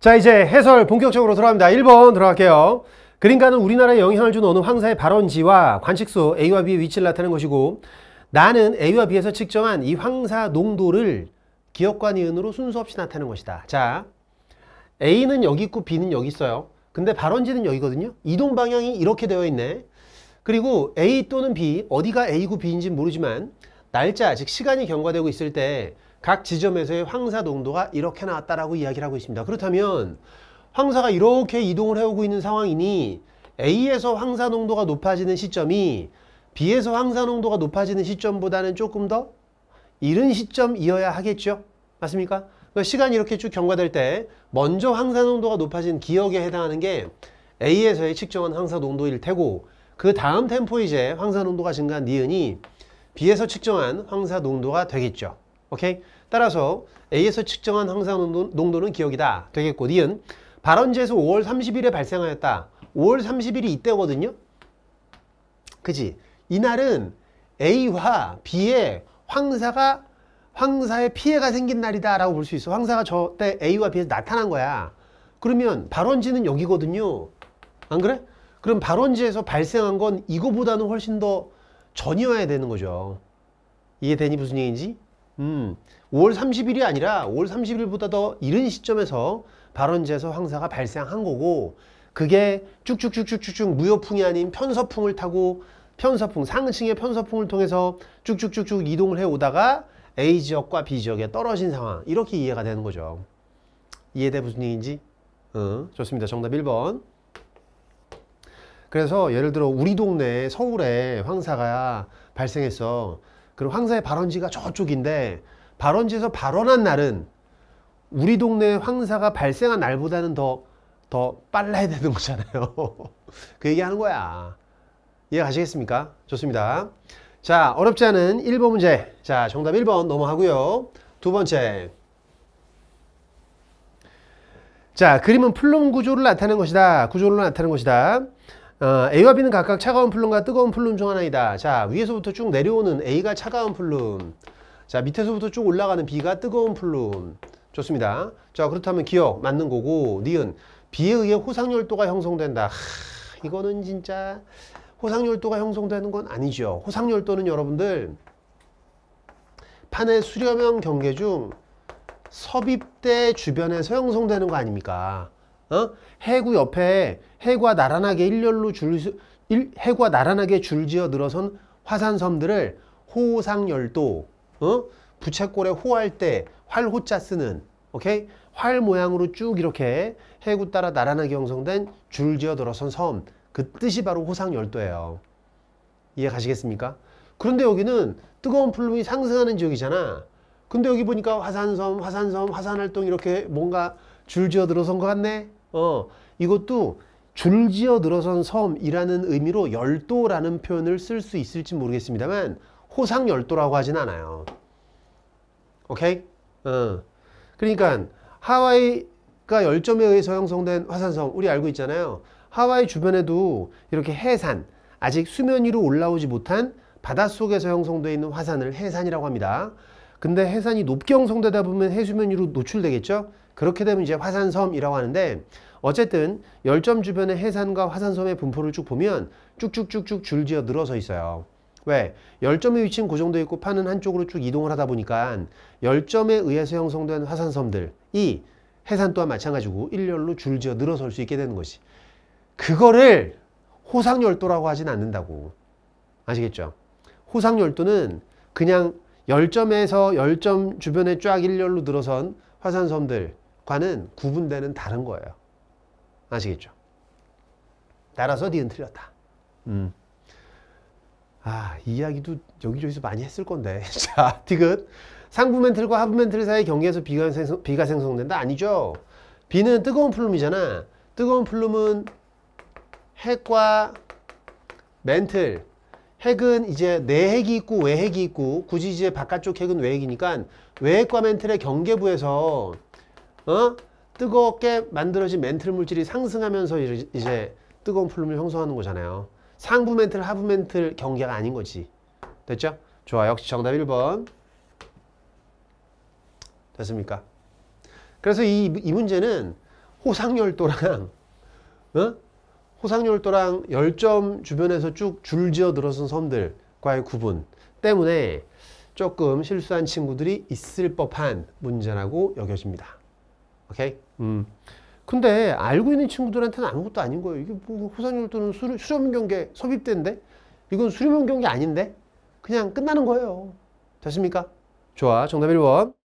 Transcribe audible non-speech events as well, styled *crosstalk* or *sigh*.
자 이제 해설 본격적으로 들어갑니다. 1번 들어갈게요. 그림가는 우리나라에 영향을 준 어느 황사의 발원지와 관측소 A와 B의 위치를 나타낸 것이고 나는 A와 B에서 측정한 이 황사 농도를 기억과 니은으로 순서 없이 나타낸 것이다. 자 A는 여기 있고 B는 여기 있어요. 근데 발원지는 여기거든요. 이동 방향이 이렇게 되어 있네. 그리고 A 또는 B 어디가 A고 B인지 모르지만 날짜 즉 시간이 경과되고 있을 때각 지점에서의 황사 농도가 이렇게 나왔다라고 이야기를 하고 있습니다. 그렇다면 황사가 이렇게 이동을 해오고 있는 상황이니 A에서 황사 농도가 높아지는 시점이 B에서 황사 농도가 높아지는 시점보다는 조금 더 이른 시점이어야 하겠죠? 맞습니까? 그러니까 시간이 이렇게 쭉 경과될 때 먼저 황사 농도가 높아진 기억에 해당하는 게 A에서의 측정한 황사 농도일 테고 그 다음 템포 이제 황사 농도가 증가한 니은이 B에서 측정한 황사 농도가 되겠죠. 오케이? 따라서 A에서 측정한 항산농도는 기억이다 되겠고 니은 발원지에서 5월 30일에 발생하였다 5월 30일이 이때거든요 그지 이날은 A와 B의 황사가 황사에 피해가 생긴 날이다 라고 볼 수 있어 황사가 저때 A와 B에서 나타난 거야 그러면 발원지는 여기거든요 안 그래? 그럼 발원지에서 발생한 건 이거보다는 훨씬 더 전이어야 되는 거죠 이해되니 무슨 얘기인지? 음, 5월 30일이 아니라 5월 30일보다 더 이른 시점에서 발원지에서 황사가 발생한 거고 그게 쭉쭉쭉쭉쭉 무효풍이 아닌 편서풍을 타고 편서풍 상층의 편서풍을 통해서 쭉쭉쭉쭉 이동을 해오다가 A 지역과 B 지역에 떨어진 상황 이렇게 이해가 되는 거죠. 이해돼 무슨 얘기인지? 어, 좋습니다. 정답 1번. 그래서 예를 들어 우리 동네 서울에 황사가 발생했어. 그리고 황사의 발원지가 저쪽인데 발원지에서 발원한 날은 우리 동네 황사가 발생한 날보다는 더, 더 빨라야 되는 거잖아요. *laughs* 그 얘기하는 거야. 이해 가시겠습니까? 좋습니다. 자, 어렵지 않은 1번 문제. 자, 정답 1번 넘어가고요. 두 번째. 자, 그림은 플럼 구조를 나타낸 것이다. 구조를 나타낸 것이다. 어, A와 B는 각각 차가운 플룸과 뜨거운 플룸 중 하나이다. 자, 위에서부터 쭉 내려오는 A가 차가운 플룸. 자, 밑에서부터 쭉 올라가는 B가 뜨거운 플룸. 좋습니다. 자, 그렇다면 기억 맞는 거고, 니은 B에 의해 호상열도가 형성된다. 하, 이거는 진짜 호상열도가 형성되는 건 아니죠. 호상열도는 여러분들 판의 수렴형 경계 중 섭입대 주변에서 형성되는 거 아닙니까? 어? 해구 옆에 해구와 나란하게 일렬로 줄 수, 일, 해구와 나란하게 줄지어 늘어선 화산섬들을 호상열도 어? 부채꼴에 호할 때 활호자 쓰는 오케이 활 모양으로 쭉 이렇게 해구 따라 나란하게 형성된 줄지어 들어선 섬 그 뜻이 바로 호상열도예요 이해 가시겠습니까? 그런데 여기는 뜨거운 플룸이 상승하는 지역이잖아 근데 여기 보니까 화산섬 화산섬 화산활동 이렇게 뭔가 줄지어 들어선 것 같네 어, 이것도 줄지어 늘어선 섬이라는 의미로 열도라는 표현을 쓸 수 있을지 모르겠습니다만 호상 열도라고 하진 않아요. 오케이? 어. 그러니까 하와이가 열점에 의해서 형성된 화산성 우리 알고 있잖아요. 하와이 주변에도 이렇게 해산 아직 수면 위로 올라오지 못한 바닷속에서 형성되어 있는 화산을 해산이라고 합니다. 근데 해산이 높게 형성되다 보면 해수면 위로 노출되겠죠? 그렇게 되면 이제 화산섬이라고 하는데 어쨌든 열점 주변의 해산과 화산섬의 분포를 쭉 보면 쭉쭉쭉쭉 줄지어 늘어서 있어요. 왜? 열점의 위치는 고정되어 그 있고 파는 한쪽으로 쭉 이동을 하다 보니까 열점에 의해서 형성된 화산섬들이 해산 또한 마찬가지고 일렬로 줄지어 늘어설 수 있게 되는 것이 그거를 호상열도라고 하진 않는다고 아시겠죠? 호상열도는 그냥 열점에서 열점 주변에 쫙 일렬로 늘어선 화산섬들 과는 구분되는 다른 거예요. 아시겠죠? 따라서 니은 틀렸다. 음. 아, 이야기도 여기저기서 많이 했을 건데. *laughs* 자, 디귿. 상부 멘틀과 하부 멘틀 사이 경계에서 비가, 생성, 비가 생성된다? 아니죠. 비는 뜨거운 플룸이잖아. 뜨거운 플룸은 핵과 멘틀. 핵은 이제 내핵이 있고 외핵이 있고 굳이 이제 바깥쪽 핵은 외핵이니까 외핵과 멘틀의 경계부에서 어? 뜨겁게 만들어진 멘틀 물질이 상승하면서 이제 뜨거운 플룸을 형성하는 거잖아요. 상부 멘틀, 하부 멘틀 경계가 아닌 거지. 됐죠? 좋아, 역시 정답 1번. 됐습니까? 그래서 이, 이 문제는 호상열도랑 어? 호상열도랑 열점 주변에서 쭉 줄지어 들어선 섬들과의 구분 때문에 조금 실수한 친구들이 있을 법한 문제라고 여겨집니다. 오케이? 음. 근데 알고 있는 친구들한테는 아무것도 아닌 거예요. 이게 뭐 호선율 또는 수렴 경계 섭입대데 이건 수렴 경계 아닌데 그냥 끝나는 거예요. 됐습니까? 좋아. 정답 1번.